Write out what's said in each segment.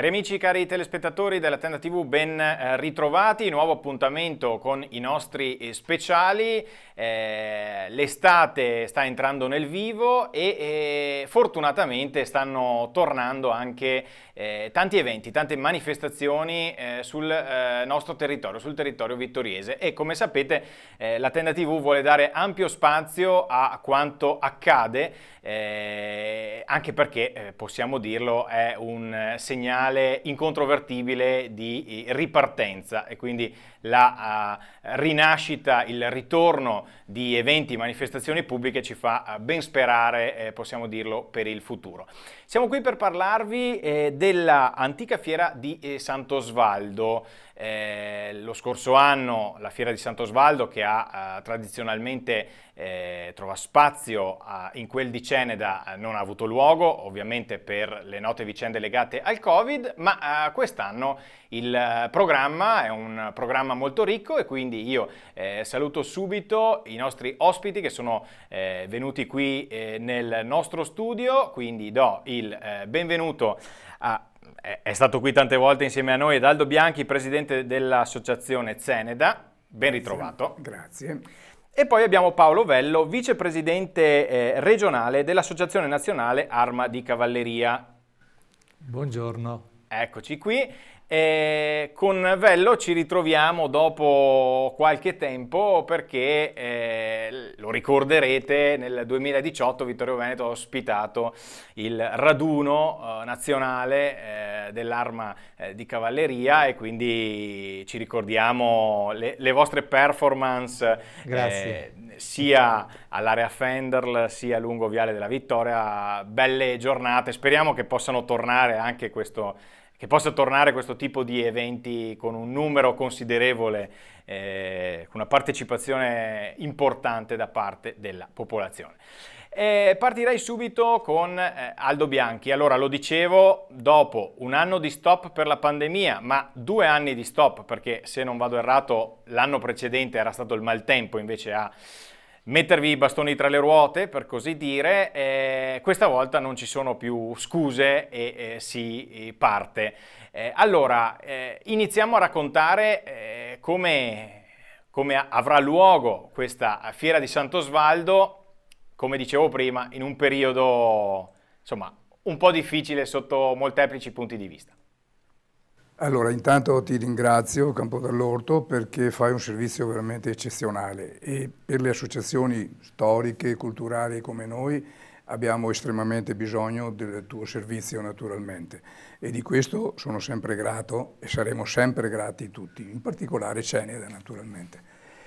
Cari amici, cari telespettatori della Tenda TV, ben eh, ritrovati, nuovo appuntamento con i nostri eh, speciali, eh, l'estate sta entrando nel vivo e fortunatamente stanno tornando anche tanti eventi, tante manifestazioni sul nostro territorio, sul territorio vittoriese e come sapete la Tenda TV vuole dare ampio spazio a quanto accade, anche perché possiamo dirlo è un segnale segnale incontrovertibile di eh, ripartenza e quindi la uh, rinascita, il ritorno di eventi, manifestazioni pubbliche ci fa uh, ben sperare, eh, possiamo dirlo, per il futuro. Siamo qui per parlarvi eh, dell'antica fiera di eh, Sant'Osvaldo. lo scorso anno la fiera di Sant'Osvaldo che ha tradizionalmente eh, trova spazio in quel di Ceneda non ha avuto luogo, ovviamente per le note vicende legate al Covid, Covid, ma eh, quest'anno il eh, programma è un programma molto ricco e quindi io eh, saluto subito i nostri ospiti che sono eh, venuti qui eh, nel nostro studio, quindi do il eh, benvenuto a è stato qui tante volte insieme a noi ed Aldo Bianchi, presidente dell'associazione Zeneda, Ben ritrovato. Grazie. E poi abbiamo Paolo Vello, vicepresidente regionale dell'Associazione Nazionale Arma di Cavalleria. Buongiorno. Eccoci qui. E eh, con Vello ci ritroviamo dopo qualche tempo perché eh, lo ricorderete nel 2018 Vittorio Veneto ha ospitato il raduno eh, nazionale eh, dell'arma eh, di cavalleria e quindi ci ricordiamo le, le vostre performance eh, sia all'area Fenderl sia lungo Viale della Vittoria, belle giornate, speriamo che possano tornare anche questo che possa tornare questo tipo di eventi con un numero considerevole, eh, con una partecipazione importante da parte della popolazione. E partirei subito con eh, Aldo Bianchi. Allora, lo dicevo, dopo un anno di stop per la pandemia, ma due anni di stop, perché se non vado errato l'anno precedente era stato il maltempo invece a mettervi i bastoni tra le ruote, per così dire, eh, questa volta non ci sono più scuse e eh, si parte. Eh, allora, eh, iniziamo a raccontare eh, come, come avrà luogo questa fiera di Sant'Osvaldo, come dicevo prima, in un periodo, insomma, un po' difficile sotto molteplici punti di vista. Allora, intanto ti ringrazio Campo dell'Orto perché fai un servizio veramente eccezionale e per le associazioni storiche, culturali come noi abbiamo estremamente bisogno del tuo servizio naturalmente e di questo sono sempre grato e saremo sempre grati tutti, in particolare Ceneda naturalmente.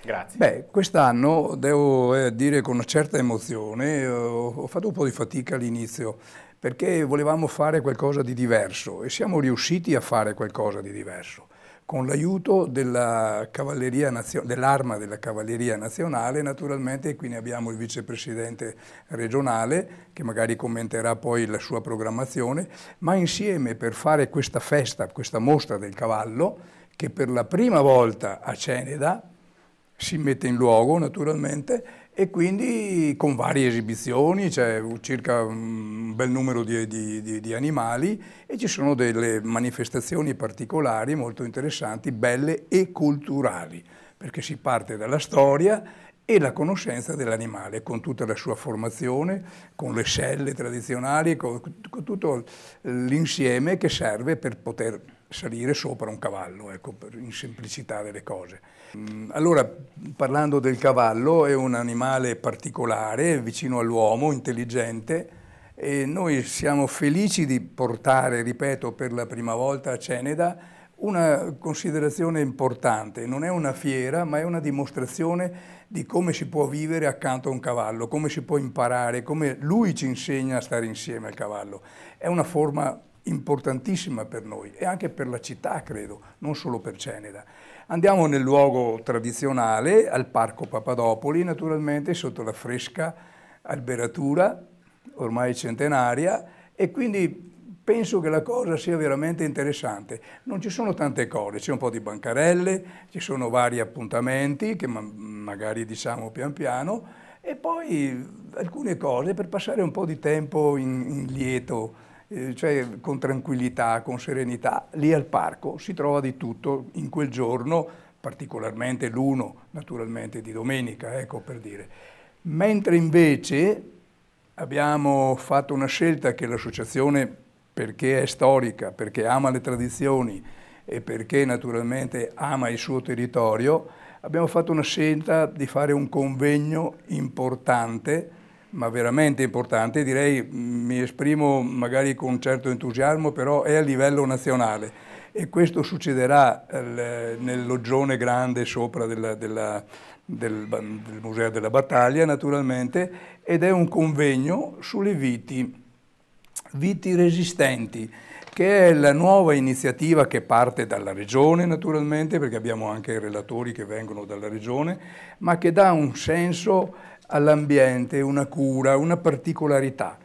Grazie. Beh, quest'anno devo eh, dire con una certa emozione, eh, ho fatto un po' di fatica all'inizio perché volevamo fare qualcosa di diverso e siamo riusciti a fare qualcosa di diverso con l'aiuto dell'arma dell della Cavalleria Nazionale, naturalmente qui ne abbiamo il vicepresidente regionale che magari commenterà poi la sua programmazione, ma insieme per fare questa festa, questa mostra del cavallo, che per la prima volta a Ceneda si mette in luogo naturalmente, e quindi con varie esibizioni, c'è circa un bel numero di, di, di, animali e ci sono delle manifestazioni particolari molto interessanti, belle e culturali, perché si parte dalla storia e la conoscenza dell'animale, con tutta la sua formazione, con le scelle tradizionali, con, con tutto l'insieme che serve per poter salire sopra un cavallo, ecco, in semplicità delle cose. Mm, allora, parlando del cavallo, è un animale particolare, vicino all'uomo, intelligente, e noi siamo felici di portare, ripeto, per la prima volta a Ceneda una considerazione importante, non è una fiera ma è una dimostrazione di come si può vivere accanto a un cavallo, come si può imparare, come lui ci insegna a stare insieme al cavallo. È una forma importantissima per noi e anche per la città, credo, non solo per Ceneda. Andiamo nel luogo tradizionale, al Parco Papadopoli, naturalmente sotto la fresca alberatura, ormai centenaria, e quindi penso che la cosa sia veramente interessante. Non ci sono tante cose, c'è un po' di bancarelle, ci sono vari appuntamenti che ma magari diciamo pian piano, e poi alcune cose per passare un po' di tempo in, in lieto eh, cioè con tranquillità, con serenità. Lì al parco si trova di tutto in quel giorno, particolarmente l'uno naturalmente di domenica, ecco per dire. Mentre invece abbiamo fatto una scelta che l'associazione, perché è storica, perché ama le tradizioni e perché naturalmente ama il suo territorio, abbiamo fatto una scelta di fare un convegno importante ma veramente importante, direi mm, mi esprimo magari con certo entusiasmo, però è a livello nazionale e questo succederà eh, nell'ogione grande sopra della, della, del, del, Museo della Battaglia naturalmente ed è un convegno sulle viti, viti resistenti che è la nuova iniziativa che parte dalla Regione naturalmente, perché abbiamo anche relatori che vengono dalla Regione, ma che dà un senso all'ambiente una cura, una particolarità.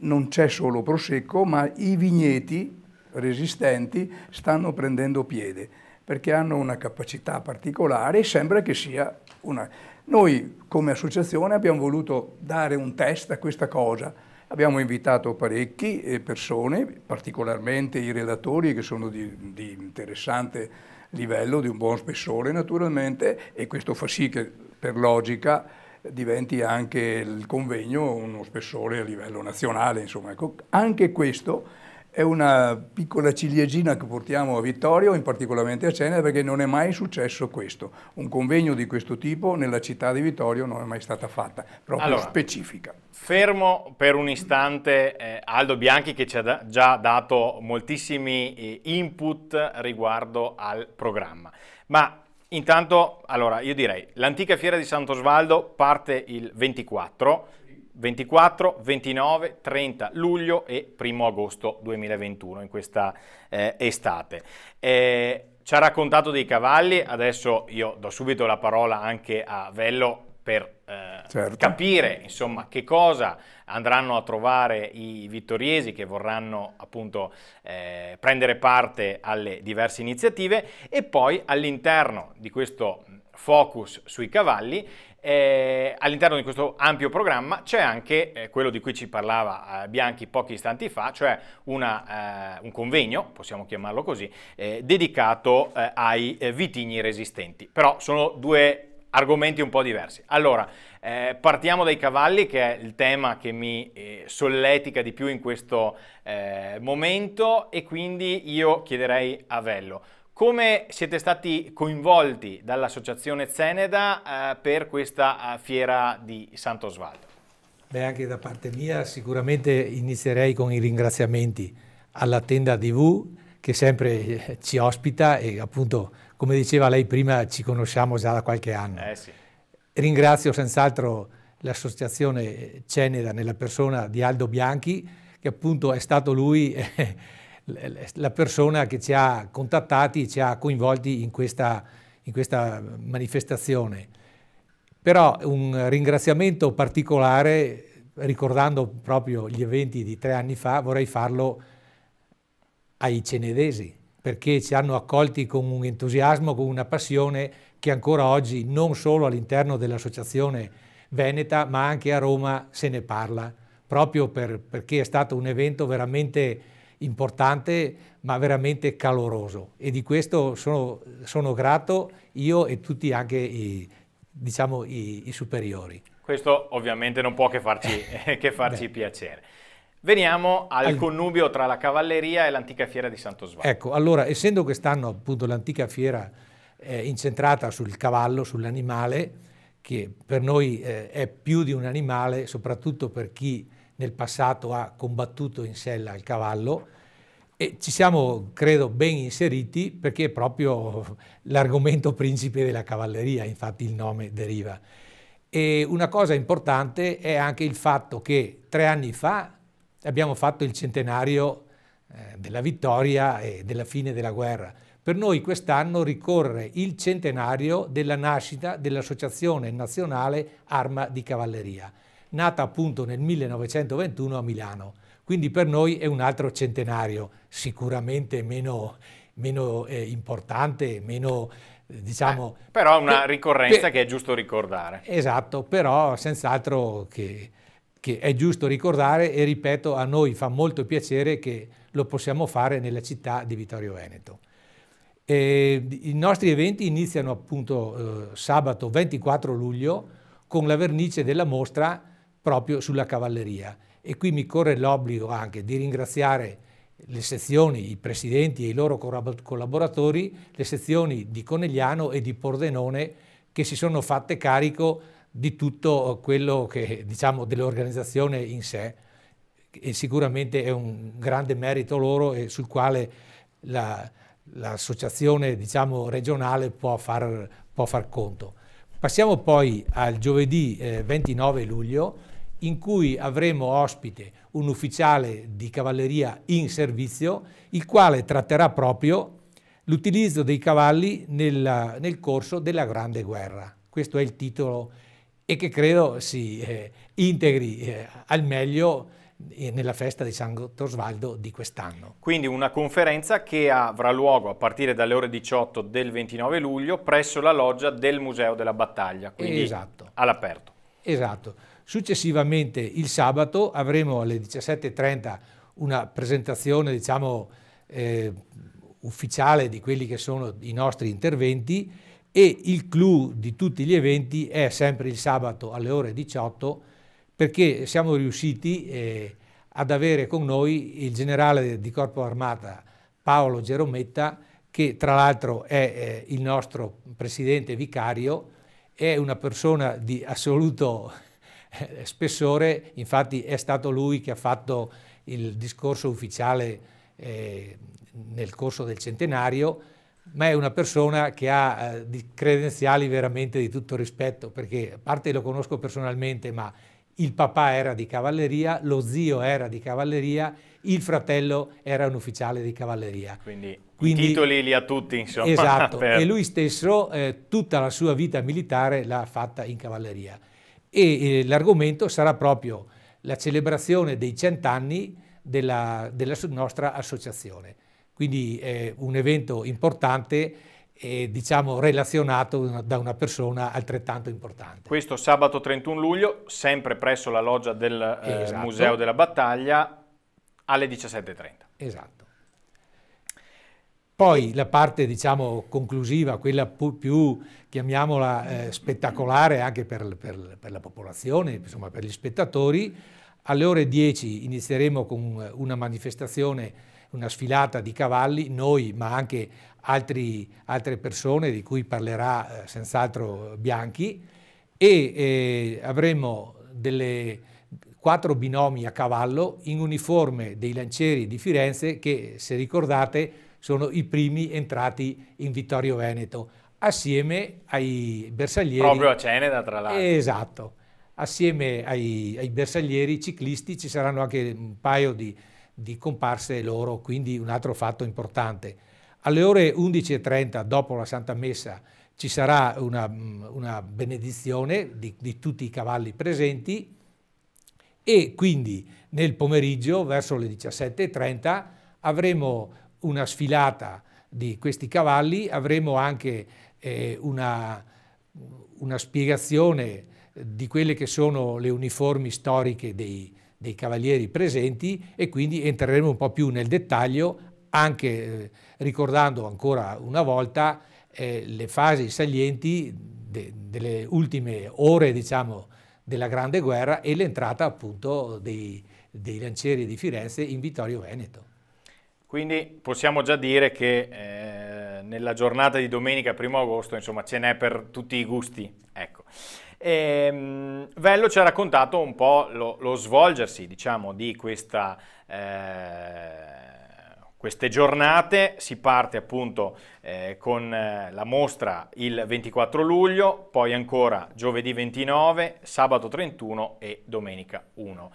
Non c'è solo Prosecco, ma i vigneti resistenti stanno prendendo piede perché hanno una capacità particolare e sembra che sia una... Noi come associazione abbiamo voluto dare un test a questa cosa, abbiamo invitato parecchi eh, persone, particolarmente i relatori che sono di, di interessante livello, di un buon spessore naturalmente e questo fa sì che per logica diventi anche il convegno uno spessore a livello nazionale. Insomma. Ecco, anche questo è una piccola ciliegina che portiamo a Vittorio, in particolarmente a Cenere, perché non è mai successo questo. Un convegno di questo tipo nella città di Vittorio non è mai stata fatta, proprio allora, specifica. Fermo per un istante eh, Aldo Bianchi che ci ha da già dato moltissimi eh, input riguardo al programma. Ma Intanto, allora, io direi, l'antica fiera di Santo Osvaldo parte il 24, 24, 29, 30 luglio e 1 agosto 2021, in questa eh, estate. Eh, ci ha raccontato dei cavalli, adesso io do subito la parola anche a Vello per eh, certo. capire insomma, che cosa andranno a trovare i vittoriesi che vorranno appunto eh, prendere parte alle diverse iniziative e poi all'interno di questo focus sui cavalli eh, all'interno di questo ampio programma c'è anche eh, quello di cui ci parlava eh, Bianchi pochi istanti fa, cioè una, eh, un convegno, possiamo chiamarlo così, eh, dedicato eh, ai vitigni resistenti. Però sono due argomenti un po' diversi. Allora, eh, partiamo dai cavalli, che è il tema che mi eh, solletica di più in questo eh, momento e quindi io chiederei a Vello. Come siete stati coinvolti dall'associazione Ceneda eh, per questa eh, fiera di Santo Osvaldo? Beh, anche da parte mia sicuramente inizierei con i ringraziamenti alla tenda TV che sempre eh, ci ospita e appunto, come diceva lei prima, ci conosciamo già da qualche anno. Eh sì. Ringrazio senz'altro l'associazione Cenera nella persona di Aldo Bianchi, che appunto è stato lui eh, la persona che ci ha contattati, ci ha coinvolti in questa, in questa manifestazione. Però un ringraziamento particolare, ricordando proprio gli eventi di tre anni fa, vorrei farlo ai cenedesi, perché ci hanno accolti con un entusiasmo, con una passione che ancora oggi non solo all'interno dell'associazione veneta, ma anche a Roma se ne parla, proprio per, perché è stato un evento veramente importante, ma veramente caloroso. E di questo sono, sono grato io e tutti anche i, diciamo, i, i superiori. Questo ovviamente non può che farci, che farci piacere. Veniamo al, al connubio tra la cavalleria e l'antica fiera di Sant'Osvaldo. Ecco, allora, essendo quest'anno appunto l'antica fiera eh, incentrata sul cavallo, sull'animale, che per noi eh, è più di un animale, soprattutto per chi nel passato ha combattuto in sella il cavallo, e ci siamo, credo, ben inseriti perché è proprio l'argomento principe della cavalleria, infatti il nome deriva. E una cosa importante è anche il fatto che tre anni fa abbiamo fatto il centenario eh, della vittoria e della fine della guerra. Per noi quest'anno ricorre il centenario della nascita dell'Associazione Nazionale Arma di Cavalleria, nata appunto nel 1921 a Milano. Quindi per noi è un altro centenario, sicuramente meno, meno eh, importante, meno eh, diciamo... Eh, però è una ricorrenza per, che è giusto ricordare. Esatto, però senz'altro che che è giusto ricordare e ripeto a noi fa molto piacere che lo possiamo fare nella città di Vittorio Veneto. E I nostri eventi iniziano appunto eh, sabato 24 luglio con la vernice della mostra proprio sulla cavalleria e qui mi corre l'obbligo anche di ringraziare le sezioni, i presidenti e i loro collaboratori, le sezioni di Conegliano e di Pordenone che si sono fatte carico di tutto eh, quello che diciamo dell'organizzazione in sé e sicuramente è un grande merito loro e sul quale la, l'associazione diciamo, regionale può far, può far, conto. Passiamo poi al giovedì eh, 29 luglio in cui avremo ospite un ufficiale di cavalleria in servizio il quale tratterà proprio l'utilizzo dei cavalli nella, nel corso della Grande Guerra. Questo è il titolo e che credo si eh, integri eh, al meglio eh, nella festa di San Sant'Osvaldo di quest'anno. Quindi una conferenza che avrà luogo a partire dalle ore 18 del 29 luglio presso la loggia del Museo della Battaglia, quindi esatto. all'aperto. Esatto. Successivamente il sabato avremo alle 17.30 una presentazione diciamo, eh, ufficiale di quelli che sono i nostri interventi e il clou di tutti gli eventi è sempre il sabato alle ore 18 perché siamo riusciti eh, ad avere con noi il generale di corpo armata Paolo Gerometta che tra l'altro è eh, il nostro presidente vicario, è una persona di assoluto eh, spessore, infatti è stato lui che ha fatto il discorso ufficiale eh, nel corso del centenario ma è una persona che ha eh, credenziali veramente di tutto rispetto, perché a parte lo conosco personalmente, ma il papà era di cavalleria, lo zio era di cavalleria, il fratello era un ufficiale di cavalleria. Quindi, Quindi i titoli li ha tutti, insomma. Esatto, per... e lui stesso eh, tutta la sua vita militare l'ha fatta in cavalleria. E eh, l'argomento sarà proprio la celebrazione dei cent'anni della, della nostra associazione. Quindi è un evento importante e diciamo relazionato da una persona altrettanto importante. Questo sabato 31 luglio, sempre presso la loggia del eh, esatto. Museo della Battaglia, alle 17.30. Esatto. Poi la parte diciamo, conclusiva, quella più, chiamiamola eh, spettacolare anche per, per, per la popolazione, insomma, per gli spettatori, alle ore 10 inizieremo con una manifestazione una sfilata di cavalli, noi ma anche altri, altre persone di cui parlerà eh, senz'altro Bianchi e eh, avremo delle quattro binomi a cavallo in uniforme dei lancieri di Firenze che se ricordate sono i primi entrati in Vittorio Veneto assieme ai bersaglieri. Proprio a Ceneda tra l'altro. Esatto, assieme ai, ai bersaglieri ciclisti ci saranno anche un paio di di comparse loro, quindi un altro fatto importante. Alle ore 11.30, dopo la Santa Messa, ci sarà una, mm, una benedizione di, di tutti i cavalli presenti e quindi nel pomeriggio, verso le 17.30, avremo una sfilata di questi cavalli, avremo anche eh, una, una, spiegazione di quelle che sono le uniformi storiche dei, cavalli dei cavalieri presenti e quindi entreremo un po' più nel dettaglio anche eh, ricordando ancora una volta eh, le fasi salienti de, delle ultime ore diciamo, della Grande Guerra e l'entrata appunto dei, dei lancieri di Firenze in Vittorio Veneto. Quindi possiamo già dire che eh, nella giornata di domenica 1 agosto insomma ce n'è per tutti i gusti. Ecco. E, ehm, Vello ci ha raccontato un po' lo, lo svolgersi, diciamo, di questa, eh, queste giornate. Si parte appunto eh, con eh, la mostra il 24 luglio, poi ancora giovedì 29, sabato 31 e domenica 1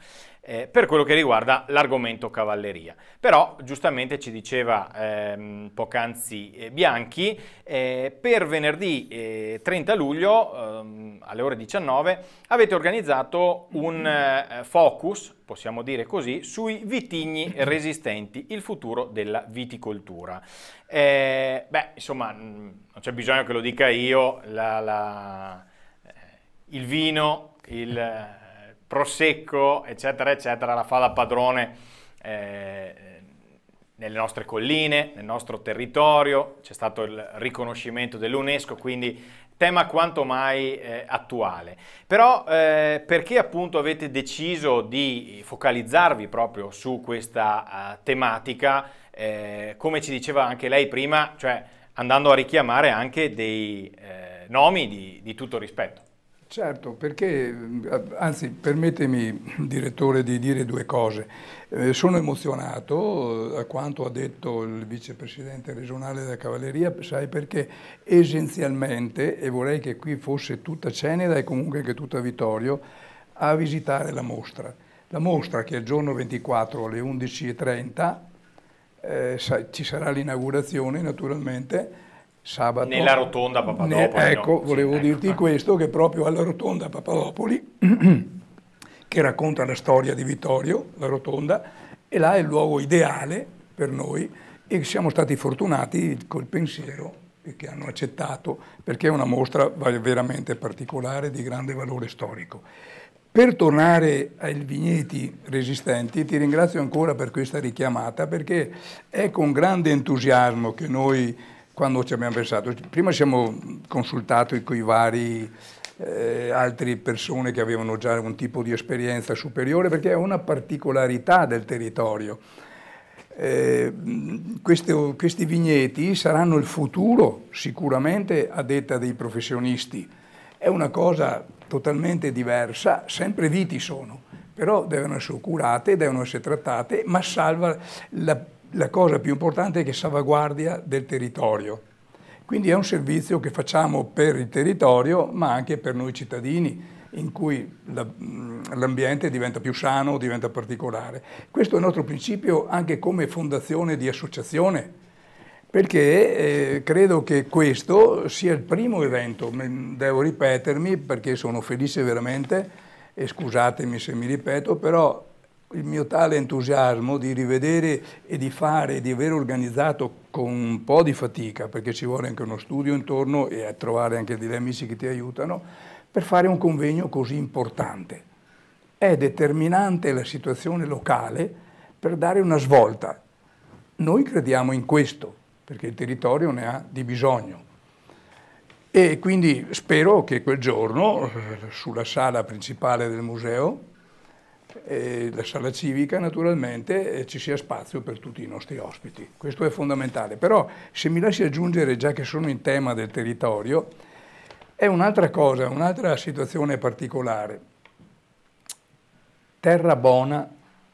eh, per quello che riguarda l'argomento cavalleria. Però giustamente ci diceva ehm, poc'anzi eh, Bianchi, eh, per venerdì 30 eh, luglio ehm, alle ore 19 avete organizzato un eh, focus, possiamo dire così, sui vitigni resistenti, il futuro della viticoltura. Eh, beh, insomma, mm, non c'è bisogno che lo dica io, la, la, il vino, il prosecco, eccetera, eccetera, la fa da padrone eh, nelle nostre colline, nel nostro territorio, c'è stato il riconoscimento dell'UNESCO, quindi tema quanto mai eh, attuale. Però eh, perché appunto avete deciso di focalizzarvi proprio su questa uh, tematica, eh, come ci diceva anche lei prima, cioè andando a richiamare anche dei eh, nomi di, di tutto rispetto? Certo, perché, eh, anzi permettemi direttore, di dire due cose. Eh, sono emozionato eh, a quanto ha detto il vicepresidente regionale della Cavalleria, sai perché esenzialmente, e vorrei che qui fosse tutta Ceneda e comunque che tutta Vittorio, a visitare la mostra. La mostra che il giorno 24 alle 11.30 eh, ci sarà l'inaugurazione naturalmente, sabato. Nella rotonda Papadopoli. Ne, ecco, no? volevo sì, ecco. dirti ecco. questo, che proprio alla rotonda Papadopoli, che racconta la storia di Vittorio, la rotonda, e là è il luogo ideale per noi e siamo stati fortunati col pensiero che hanno accettato, perché è una mostra veramente particolare di grande valore storico. Per tornare ai vigneti resistenti, ti ringrazio ancora per questa richiamata, perché è con grande entusiasmo che noi quando ci abbiamo pensato? Prima siamo consultati con i vari eh, altre persone che avevano già un tipo di esperienza superiore perché è una particolarità del territorio. Eh, queste, questi vigneti saranno il futuro sicuramente a detta dei professionisti. È una cosa totalmente diversa, sempre viti sono, però devono essere curate, devono essere trattate, ma salva la la cosa più importante è che salvaguardia del territorio. Quindi è un servizio che facciamo per il territorio, ma anche per noi cittadini, in cui mm, l'ambiente diventa più sano, diventa particolare. Questo è il nostro principio anche come fondazione di associazione, perché eh, credo che questo sia il primo evento, devo ripetermi perché sono felice veramente, e scusatemi se mi ripeto, però il mio tale entusiasmo di rivedere e di fare, e di aver organizzato con un po' di fatica, perché ci vuole anche uno studio intorno e a trovare anche degli amici che ti aiutano, per fare un convegno così importante. È determinante la situazione locale per dare una svolta. Noi crediamo in questo, perché il territorio ne ha di bisogno. E quindi spero che quel giorno, sulla sala principale del museo, eh, la sala civica naturalmente eh, ci sia spazio per tutti i nostri ospiti. Questo è fondamentale, però se mi lasci aggiungere già che sono in tema del territorio, è un'altra cosa, un'altra situazione particolare. Terra buona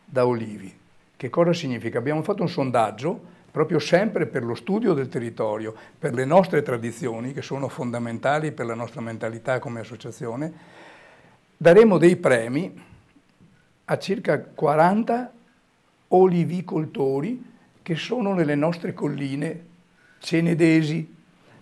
da olivi. Che cosa significa? Abbiamo fatto un sondaggio proprio sempre per lo studio del territorio, per le nostre tradizioni che sono fondamentali per la nostra mentalità come associazione, daremo dei premi a circa 40 olivicoltori che sono nelle nostre colline cenedesi,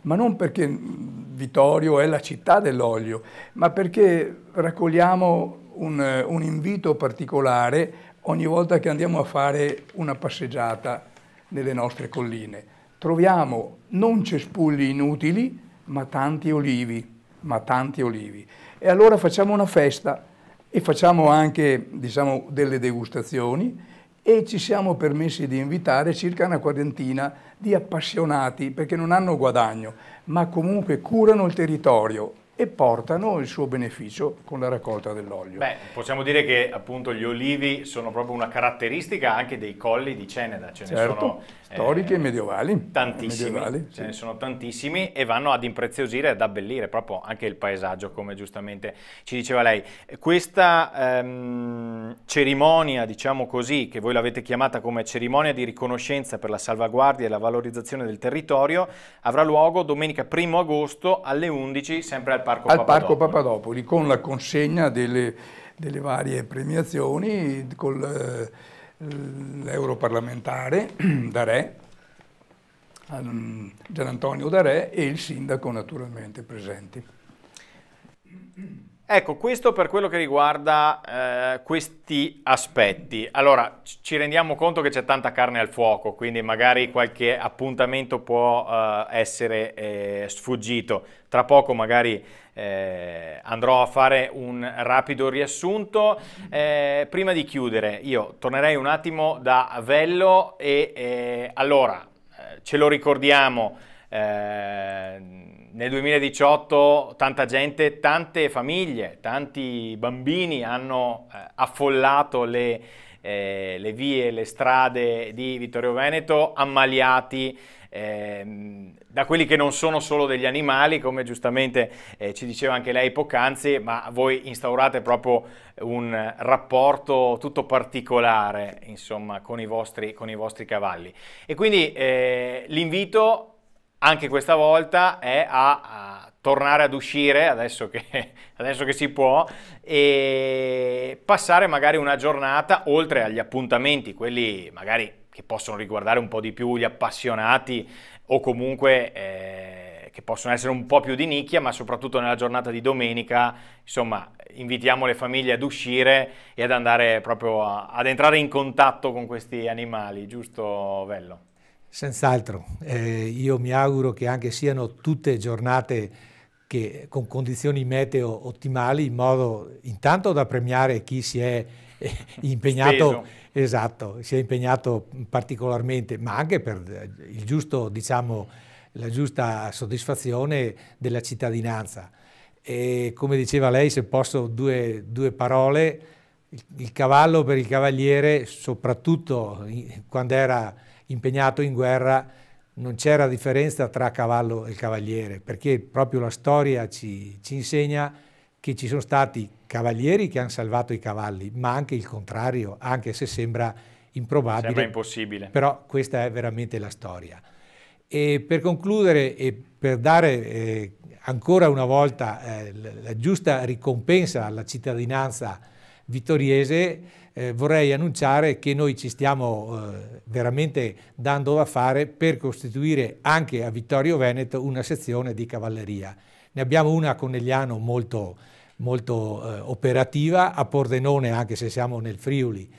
ma non perché Vittorio è la città dell'olio, ma perché raccogliamo un, un, invito particolare ogni volta che andiamo a fare una passeggiata nelle nostre colline. Troviamo non cespugli inutili, ma tanti olivi, ma tanti olivi. E allora facciamo una festa e facciamo anche diciamo, delle degustazioni e ci siamo permessi di invitare circa una quarantina di appassionati perché non hanno guadagno, ma comunque curano il territorio e portano il suo beneficio con la raccolta dell'olio. Beh, possiamo dire che appunto gli olivi sono proprio una caratteristica anche dei colli di Ceneda, ce certo. ne sono storiche eh, medievali. Tantissimi, medievali, ce ne sono tantissimi e vanno ad impreziosire, e ad abbellire proprio anche il paesaggio, come giustamente ci diceva lei. Questa ehm, cerimonia, diciamo così, che voi l'avete chiamata come cerimonia di riconoscenza per la salvaguardia e la valorizzazione del territorio, avrà luogo domenica 1 agosto alle 11, sempre al Parco al Papadopoli. Parco Papadopoli, con la consegna delle, delle varie premiazioni, col... Eh, l'europarlamentare Darè, Gian Antonio Darè e il sindaco naturalmente presenti. Ecco, questo per quello che riguarda eh, questi aspetti. Allora, ci rendiamo conto che c'è tanta carne al fuoco, quindi magari qualche appuntamento può eh, essere eh, sfuggito. Tra poco magari eh, andrò a fare un rapido riassunto. Eh, prima di chiudere, io tornerei un attimo da Avello e eh, allora, ce lo ricordiamo nel 2018 tanta gente, tante famiglie, tanti bambini hanno eh, affollato le, eh, le, vie, le strade di Vittorio Veneto, ammaliati eh, da quelli che non sono solo degli animali, come giustamente eh, ci diceva anche lei poc'anzi, ma voi instaurate proprio un rapporto tutto particolare, insomma, con i vostri, con i vostri cavalli. E quindi eh, l'invito anche questa volta è a, a tornare ad uscire, adesso che, adesso che si può, e passare magari una giornata, oltre agli appuntamenti, quelli magari che possono riguardare un po' di più gli appassionati o comunque eh, che possono essere un po' più di nicchia, ma soprattutto nella giornata di domenica, insomma, invitiamo le famiglie ad uscire e ad andare proprio a, ad entrare in contatto con questi animali, giusto bello. Senz'altro, eh, io mi auguro che anche siano tutte giornate che, con condizioni meteo ottimali in modo intanto da premiare chi si è eh, impegnato, esatto, si è impegnato particolarmente, ma anche per eh, giusto, diciamo, la giusta soddisfazione della cittadinanza. E come diceva lei, se posso due, due parole, il, il, cavallo per il cavaliere, soprattutto quando era impegnato in guerra non c'era differenza tra cavallo e cavaliere, perché proprio la storia ci, ci insegna che ci sono stati cavalieri che hanno salvato i cavalli, ma anche il contrario, anche se sembra improbabile. Sembra impossibile. Però questa è veramente la storia. E per concludere e per dare eh, ancora una volta eh, la giusta ricompensa alla cittadinanza vittoriese, eh, vorrei annunciare che noi ci stiamo eh, veramente dando da fare per costituire anche a Vittorio Veneto una sezione di cavalleria. Ne abbiamo una a Conegliano molto, molto eh, operativa, a Pordenone anche se siamo nel Friuli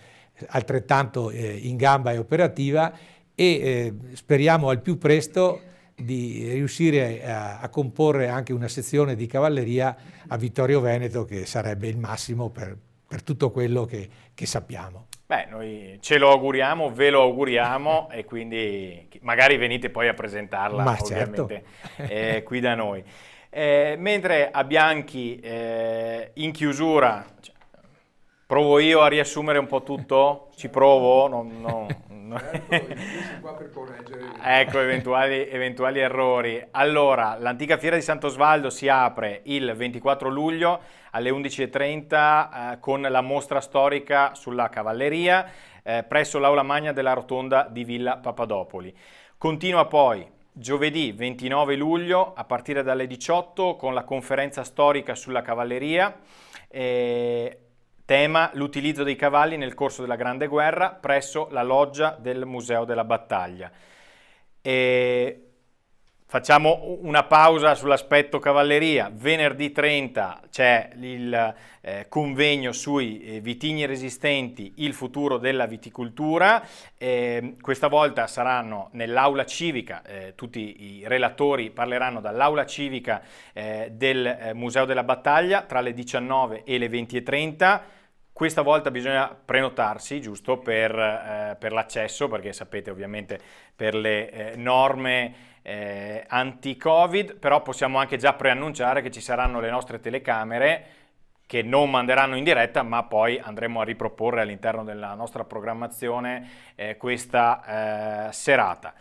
altrettanto eh, in gamba e operativa e eh, speriamo al più presto di riuscire a, a, comporre anche una sezione di cavalleria a Vittorio Veneto che sarebbe il massimo per, per tutto quello che, che sappiamo. Beh, noi ce lo auguriamo, ve lo auguriamo e quindi magari venite poi a presentarla Ma certo. ovviamente eh, qui da noi. Eh, mentre a Bianchi eh, in chiusura, cioè, provo io a riassumere un po' tutto? Ci provo? Non, non, Certo, qua per correggere. ecco, eventuali, eventuali errori. Allora, l'antica fiera di Santo Sant'Osvaldo si apre il 24 luglio alle 11.30 eh, con la mostra storica sulla cavalleria eh, presso l'Aula Magna della Rotonda di Villa Papadopoli. Continua poi giovedì 29 luglio a partire dalle 18 con la conferenza storica sulla cavalleria. Eh, Tema l'utilizzo dei cavalli nel corso della Grande Guerra presso la loggia del Museo della Battaglia. E Facciamo una pausa sull'aspetto cavalleria. Venerdì 30 c'è il eh, convegno sui eh, vitigni resistenti, il futuro della viticoltura. Eh, questa volta saranno nell'aula civica, eh, tutti i relatori parleranno dall'aula civica eh, del eh, Museo della Battaglia tra le 19 e le 20.30. Questa volta bisogna prenotarsi, giusto, per, per l'accesso, perché sapete ovviamente per le norme eh, anti-Covid, però possiamo anche già preannunciare che ci saranno le nostre telecamere che non manderanno in diretta, ma poi andremo a riproporre all'interno della nostra programmazione eh, questa eh, serata.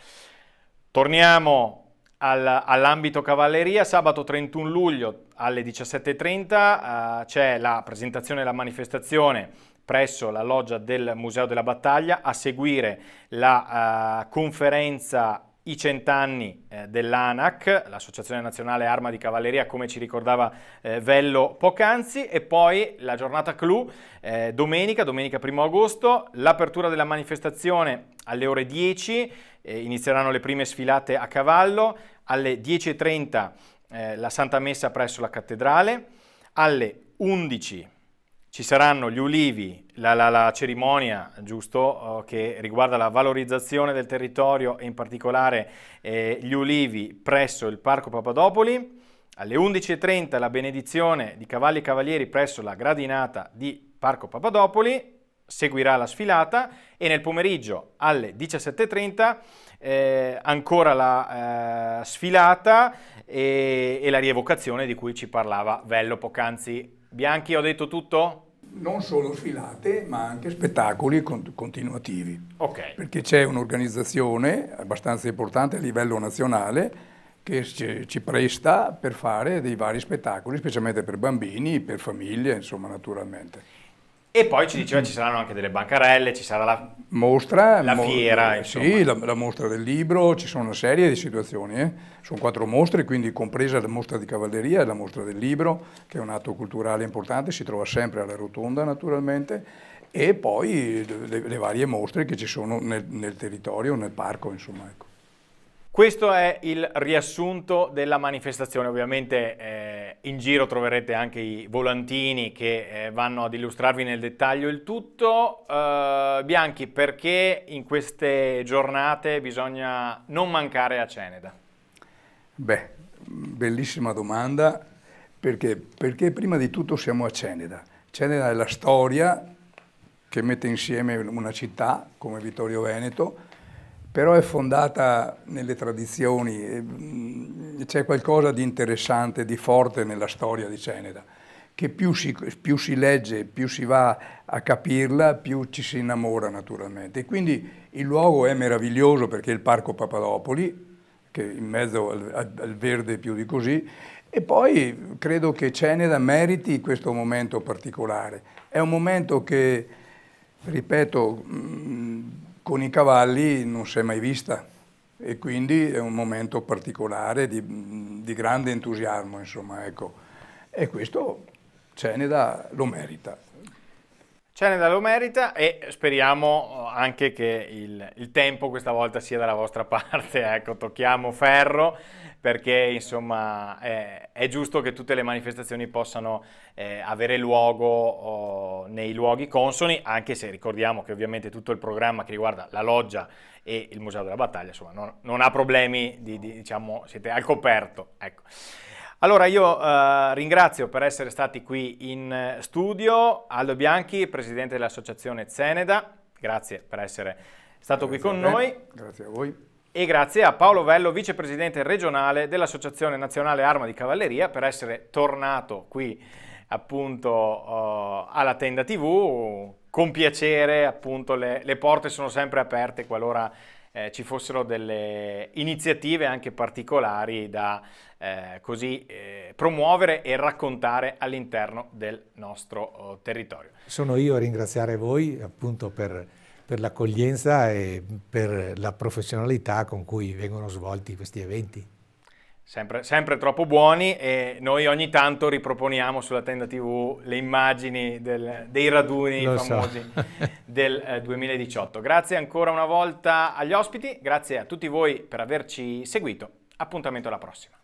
Torniamo al, all'ambito cavalleria, sabato 31 luglio alle 17.30 eh, c'è la presentazione della manifestazione presso la loggia del Museo della Battaglia, a seguire la eh, conferenza i cent'anni eh, dell'ANAC, l'Associazione Nazionale Arma di Cavalleria, come ci ricordava eh, Vello poc'anzi, e poi la giornata clou, eh, domenica, domenica 1 agosto, l'apertura della manifestazione alle ore 10, eh, inizieranno le prime sfilate a cavallo, alle 10.30 eh, la Santa Messa presso la Cattedrale, alle 11 ci saranno gli ulivi, la, la, la cerimonia giusto, eh, che riguarda la valorizzazione del territorio e in particolare eh, gli ulivi presso il Parco Papadopoli, alle 11.30 la benedizione di cavalli e cavalieri presso la gradinata di Parco Papadopoli, seguirà la sfilata e nel pomeriggio alle 17.30 eh, ancora la eh, sfilata e, e la rievocazione di cui ci parlava Vello poc'anzi. Bianchi, ho detto tutto? non solo sfilate, ma anche spettacoli continuativi. Okay. Perché c'è un'organizzazione abbastanza importante a livello nazionale che ci presta per fare dei vari spettacoli, specialmente per bambini, per famiglie, insomma, naturalmente. E poi ci diceva ci saranno anche delle bancarelle, ci sarà la mostra, la fiera. Eh, insomma. sì, la, la, mostra del libro, ci sono una serie di situazioni. Eh? Sono quattro mostre, quindi compresa la mostra di cavalleria e la mostra del libro, che è un atto culturale importante, si trova sempre alla rotonda naturalmente, e poi le, le varie mostre che ci sono nel, nel territorio, nel parco, insomma. Ecco. Questo è il riassunto della manifestazione, ovviamente eh, in giro troverete anche i volantini che eh, vanno ad illustrarvi nel dettaglio il tutto. Eh, Bianchi, perché in queste giornate bisogna non mancare a Ceneda? Beh, bellissima domanda, perché, perché prima di tutto siamo a Ceneda. Ceneda è la storia che mette insieme una città come Vittorio Veneto, però è fondata nelle tradizioni, mm, c'è qualcosa di interessante, di forte nella storia di Ceneda, che più si, più si, legge, più si va a capirla, più ci si innamora naturalmente. E quindi il luogo è meraviglioso perché è il Parco Papadopoli, che è in mezzo al, al verde più di così, e poi credo che Ceneda meriti questo momento particolare. È un momento che, ripeto, mh, mm, con i cavalli non si è mai vista e quindi è un momento particolare di, di grande entusiasmo, insomma, ecco. E questo Ceneda lo merita. Ceneda lo merita e speriamo eh, anche che il, il, tempo questa volta sia dalla vostra parte, ecco, tocchiamo ferro perché insomma è, è giusto che tutte le manifestazioni possano eh, avere luogo oh, nei luoghi consoni, anche se ricordiamo che ovviamente tutto il programma che riguarda la loggia e il Museo della Battaglia, insomma, non, non ha problemi, di, di, diciamo, siete al coperto. Ecco. Allora io eh, ringrazio per essere stati qui in studio Aldo Bianchi, presidente dell'associazione Zeneda, grazie per essere stato grazie qui con noi. Grazie a voi. E grazie a Paolo Vello, vicepresidente regionale dell'Associazione Nazionale Arma di Cavalleria, per essere tornato qui appunto uh, alla tenda TV. Con piacere, appunto, le, le porte sono sempre aperte qualora eh, ci fossero delle iniziative anche particolari da eh, così eh, promuovere e raccontare all'interno del nostro oh, territorio. Sono io a ringraziare voi appunto per, per l'accoglienza e per la professionalità con cui vengono svolti questi eventi. Sempre, sempre, troppo buoni e noi ogni tanto riproponiamo sulla tenda tv le immagini del, dei raduni Lo famosi so. del eh, 2018. Grazie ancora una volta agli ospiti, grazie a tutti voi per averci seguito, appuntamento alla prossima.